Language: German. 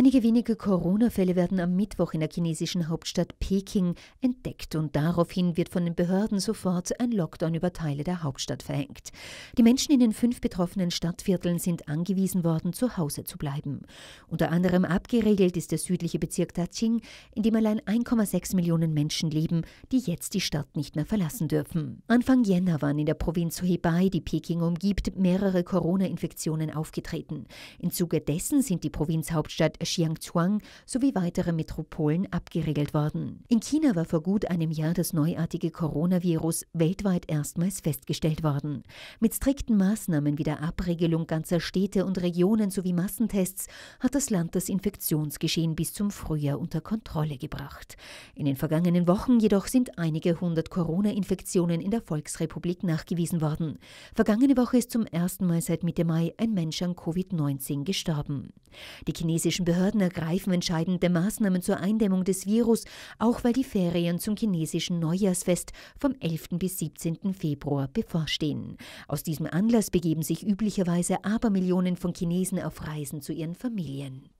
Einige wenige Corona-Fälle werden am Mittwoch in der chinesischen Hauptstadt Peking entdeckt und daraufhin wird von den Behörden sofort ein Lockdown über Teile der Hauptstadt verhängt. Die Menschen in den fünf betroffenen Stadtvierteln sind angewiesen worden, zu Hause zu bleiben. Unter anderem abgeregelt ist der südliche Bezirk Daqing, in dem allein 1,6 Millionen Menschen leben, die jetzt die Stadt nicht mehr verlassen dürfen. Anfang Jänner waren in der Provinz Hebei, die Peking umgibt, mehrere Corona-Infektionen aufgetreten. Im Zuge dessen sind die Provinzhauptstadt Xiangchuang sowie weitere Metropolen abgeregelt worden. In China war vor gut einem Jahr das neuartige Coronavirus weltweit erstmals festgestellt worden. Mit strikten Maßnahmen wie der Abregelung ganzer Städte und Regionen sowie Massentests hat das Land das Infektionsgeschehen bis zum Frühjahr unter Kontrolle gebracht. In den vergangenen Wochen jedoch sind einige hundert Corona-Infektionen in der Volksrepublik nachgewiesen worden. Vergangene Woche ist zum ersten Mal seit Mitte Mai ein Mensch an Covid-19 gestorben. Die chinesischen Behörden Behörden ergreifen entscheidende Maßnahmen zur Eindämmung des Virus, auch weil die Ferien zum chinesischen Neujahrsfest vom 11. bis 17. Februar bevorstehen. Aus diesem Anlass begeben sich üblicherweise Abermillionen von Chinesen auf Reisen zu ihren Familien.